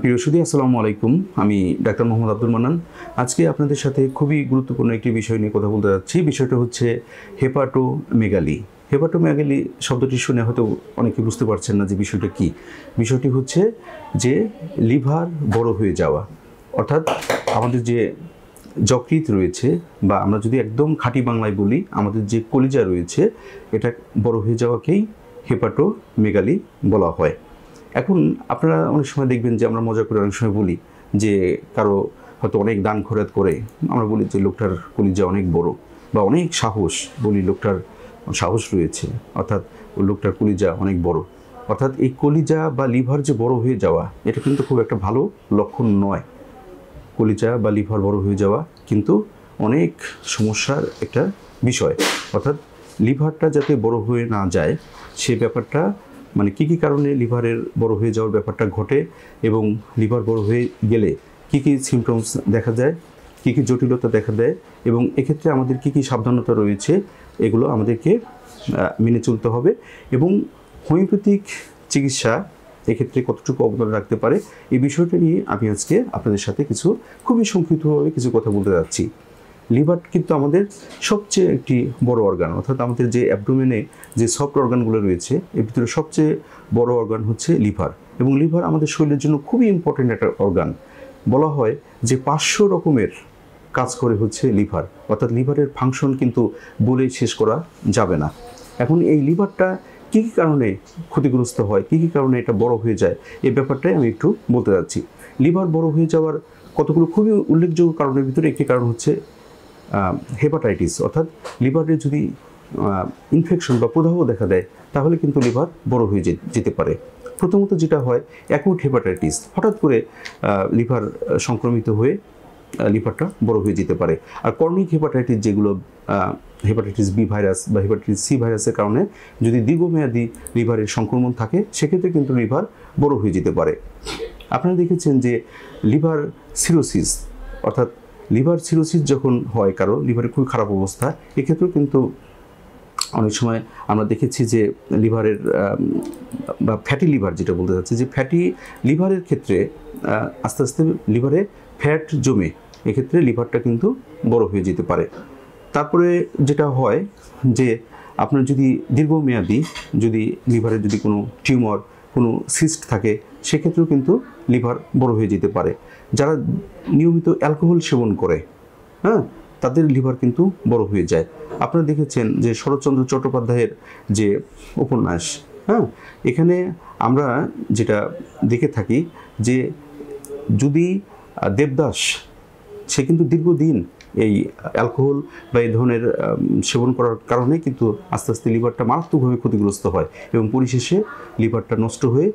প্রিয় সুদি আসসালামু আলাইকুম আমি ডাক্তার মোহাম্মদ আব্দুল মান্নান আজকে আপনাদের সাথে খুবই গুরুত্বপূর্ণ একটি বিষয় নিয়ে কথা বলতে যাচ্ছি বিষয়টা হচ্ছে হেপাটো হেপাটো মেগালি শব্দটি শুনে হয়তো অনেকে বুঝতে পারছেন না যে বিষয়টা কি বিষয়টি হচ্ছে যে লিভার বড় হয়ে যাওয়া অর্থাৎ আমাদের যে যকৃত রয়েছে বা আমরা যদি একদম খাঁটি বাংলায় বলি আমাদের যে কলিজা রয়েছে এটা বড় হয়ে যাওয়াকেই হেপাটো মেগালি বলা হয় এখন আপনারা অনেক সময় দেখবেন যে আমরা মজা করে অনেক সময় বলি যে কারো হয়তো অনেক দান খোরাত করে আমরা বলি যে লোকটার কলিজা অনেক বড় বা অনেক সাহস বলি লোকটার সাহস রয়েছে অর্থাৎ ওই লোকটার কলিজা অনেক বড় অর্থাৎ এই কলিজা বা লিভার যে বড় হয়ে যাওয়া এটা কিন্তু খুব একটা ভালো লক্ষণ নয় কলিজা বা লিভার বড় হয়ে যাওয়া কিন্তু অনেক সমস্যার একটা বিষয় অর্থাৎ লিভারটা যাতে বড় হয়ে না যায় সে ব্যাপারটা মানে কি কি কারণে লিভারের বড় হয়ে যাওয়ার ব্যাপারটা ঘটে এবং লিভার বড় হয়ে গেলে কি কি সিমটমস দেখা যায় কি কি জটিলতা দেখা দেয় এবং এক্ষেত্রে আমাদের কি কি সাবধানতা রয়েছে এগুলো আমাদেরকে মেনে চলতে হবে এবং হোমিওপ্যাথিক চিকিৎসা এক্ষেত্রে কতটুকু অবদান রাখতে পারে এই বিষয়টা নিয়ে আমি আজকে আপনাদের সাথে কিছু খুবই সংক্ষিপ্তভাবে কিছু কথা বলতে যাচ্ছি লিভার কিন্তু আমাদের সবচেয়ে একটি বড় অর্গান অর্থাৎ আমাদের যে অ্যাবডোমেনে যে সফট অর্গানগুলো রয়েছে এর ভিতরে সবচেয়ে বড় অর্গান হচ্ছে লিভার এবং লিভার আমাদের শরীরের জন্য খুবই ইম্পর্টেন্ট একটা অর্গান বলা হয় যে পাঁচশো রকমের কাজ করে হচ্ছে লিভার অর্থাৎ লিভারের ফাংশন কিন্তু বলে শেষ করা যাবে না এখন এই লিভারটা কী কী কারণে ক্ষতিগ্রস্ত হয় কী কী কারণে এটা বড় হয়ে যায় এই ব্যাপারটাই আমি একটু বলতে যাচ্ছি লিভার বড় হয়ে যাওয়ার কতগুলো খুবই উল্লেখযোগ্য কারণের ভিতরে একটি কারণ হচ্ছে হেপাটাইটিস অর্থাৎ লিভারের যদি ইনফেকশন বা প্রদাহ দেখা দেয় তাহলে কিন্তু লিভার বড় হয়ে যেতে পারে প্রথমত যেটা হয় অ্যাকুট হেপাটাইটিস হঠাৎ করে লিভার সংক্রমিত হয়ে লিভারটা বড় হয়ে যেতে পারে আর কর্নিক হেপাটাইটিস যেগুলো হেপাটাইটিস বি ভাইরাস বা হেপাটাইটিস সি ভাইরাসের কারণে যদি দীর্ঘমেয়াদী লিভারের সংক্রমণ থাকে সেক্ষেত্রে কিন্তু লিভার বড় হয়ে যেতে পারে আপনারা দেখেছেন যে লিভার সিরোসিস অর্থাৎ লিভার সিরোসিস যখন হয় কারো লিভারের খুব খারাপ অবস্থা এক্ষেত্রেও কিন্তু অনেক সময় আমরা দেখেছি যে লিভারের বা ফ্যাটি লিভার যেটা বলতে চাচ্ছি যে ফ্যাটি লিভারের ক্ষেত্রে আস্তে আস্তে লিভারে ফ্যাট জমে এক্ষেত্রে লিভারটা কিন্তু বড় হয়ে যেতে পারে তারপরে যেটা হয় যে আপনার যদি দীর্ঘমেয়াদী যদি লিভারের যদি কোনো টিউমার কোনো সিস্ট থাকে সেক্ষেত্রেও কিন্তু লিভার বড় হয়ে যেতে পারে যারা নিয়মিত অ্যালকোহল সেবন করে হ্যাঁ তাদের লিভার কিন্তু বড় হয়ে যায় আপনারা দেখেছেন যে শরৎচন্দ্র চট্টোপাধ্যায়ের যে উপন্যাস হ্যাঁ এখানে আমরা যেটা দেখে থাকি যে যদি দেবদাস সে কিন্তু দীর্ঘদিন এই অ্যালকোহল বা এই ধরনের সেবন করার কারণে কিন্তু আস্তে আস্তে লিভারটা মারাত্মকভাবে ক্ষতিগ্রস্ত হয় এবং পরিশেষে লিভারটা নষ্ট হয়ে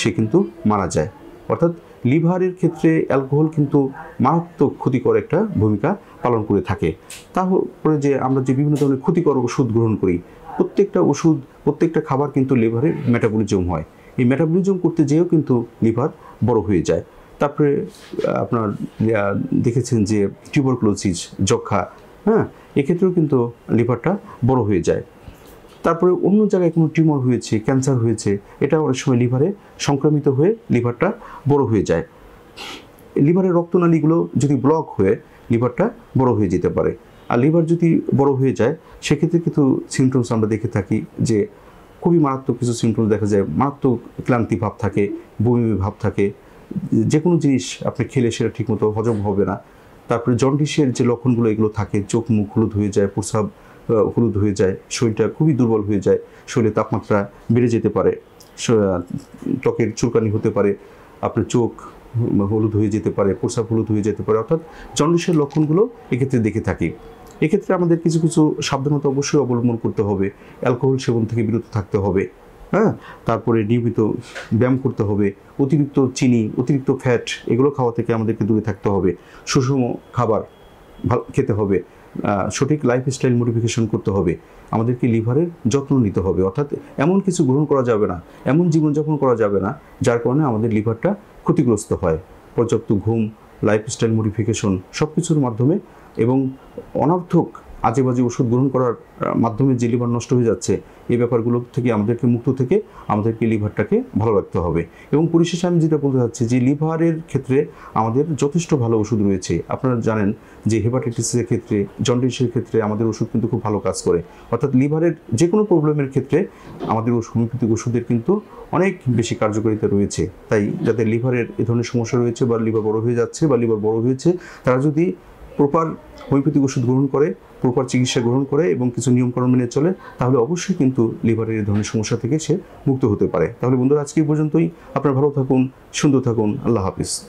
সে কিন্তু মারা যায় অর্থাৎ লিভারের ক্ষেত্রে অ্যালকোহল কিন্তু মারাত্মক ক্ষতিকর একটা ভূমিকা পালন করে থাকে তারপরে যে আমরা যে বিভিন্ন ধরনের ক্ষতিকর ওষুধ গ্রহণ করি প্রত্যেকটা ওষুধ প্রত্যেকটা খাবার কিন্তু লিভারের মেটাবলিজম হয় এই মেটাবলিজম করতে যেয়েও কিন্তু লিভার বড় হয়ে যায় তারপরে আপনার দেখেছেন যে টিউবারক্লোসিস যক্ষা হ্যাঁ এক্ষেত্রেও কিন্তু লিভারটা বড় হয়ে যায় তারপরে অন্য জায়গায় কোনো টিউমার হয়েছে ক্যান্সার হয়েছে এটা অনেক সময় লিভারে সংক্রমিত হয়ে লিভারটা বড় হয়ে যায় লিভারের রক্তনালীগুলো যদি ব্লক হয়ে লিভারটা বড় হয়ে যেতে পারে আর লিভার যদি বড় হয়ে যায় সেক্ষেত্রে কিন্তু সিমটমস আমরা দেখে থাকি যে খুবই মারাত্মক কিছু সিমটমস দেখা যায় মারাত্মক ক্লান্তি ভাব থাকে বমি ভাব থাকে যে কোনো জিনিস আপনি খেলে সেটা ঠিকমতো হজম হবে না তারপরে জন্ডিসের যে লক্ষণগুলো এগুলো থাকে চোখ মুখ হলুদ হয়ে যায় প্রস্রাব হলুদ হয়ে যায় শরীরটা খুবই দুর্বল হয়ে যায় শরীরে তাপমাত্রা বেড়ে যেতে পারে ত্বকের চুলকানি হতে পারে আপনার চোখ হলুদ হয়ে যেতে পারে প্রস্রাব হলুদ হয়ে যেতে পারে অর্থাৎ জন্ডিসের লক্ষণগুলো এক্ষেত্রে দেখে থাকি এক্ষেত্রে আমাদের কিছু কিছু সাবধানতা অবশ্যই অবলম্বন করতে হবে অ্যালকোহল সেবন থেকে বিরত থাকতে হবে হ্যাঁ তারপরে নিয়মিত ব্যায়াম করতে হবে অতিরিক্ত চিনি অতিরিক্ত ফ্যাট এগুলো খাওয়া থেকে আমাদেরকে দূরে থাকতে হবে সুষম খাবার ভালো খেতে হবে সঠিক লাইফস্টাইল মডিফিকেশন করতে হবে আমাদেরকে লিভারের যত্ন নিতে হবে অর্থাৎ এমন কিছু গ্রহণ করা যাবে না এমন জীবনযাপন করা যাবে না যার কারণে আমাদের লিভারটা ক্ষতিগ্রস্ত হয় পর্যাপ্ত ঘুম লাইফস্টাইল মডিফিকেশন সব কিছুর মাধ্যমে এবং অনার্থক আজেবাজে ওষুধ গ্রহণ করার মাধ্যমে যে লিভার নষ্ট হয়ে যাচ্ছে এই ব্যাপারগুলো থেকে আমাদেরকে মুক্ত থেকে আমাদেরকে লিভারটাকে ভালো রাখতে হবে এবং পরিশেষে আমি যেটা বলতে চাচ্ছি যে লিভারের ক্ষেত্রে আমাদের যথেষ্ট ভালো ওষুধ রয়েছে আপনারা জানেন যে হেপাটাইটিসের ক্ষেত্রে জন্ডিসের ক্ষেত্রে আমাদের ওষুধ কিন্তু খুব ভালো কাজ করে অর্থাৎ লিভারের যে কোনো প্রবলেমের ক্ষেত্রে আমাদের হোমিওপ্যাথিক ওষুধের কিন্তু অনেক বেশি কার্যকারিতা রয়েছে তাই যাদের লিভারের এ ধরনের সমস্যা রয়েছে বা লিভার বড় হয়ে যাচ্ছে বা লিভার বড় হয়েছে তারা যদি প্রপার হোমিওপ্যাথিক ওষুধ গ্রহণ করে প্রপার চিকিৎসা গ্রহণ করে এবং কিছু নিয়মকানুন মেনে চলে তাহলে অবশ্যই কিন্তু লিভারের এই ধরনের সমস্যা থেকে সে মুক্ত হতে পারে তাহলে বন্ধুরা আজকে পর্যন্তই আপনারা ভালো থাকুন সুন্দর থাকুন আল্লাহ হাফিজ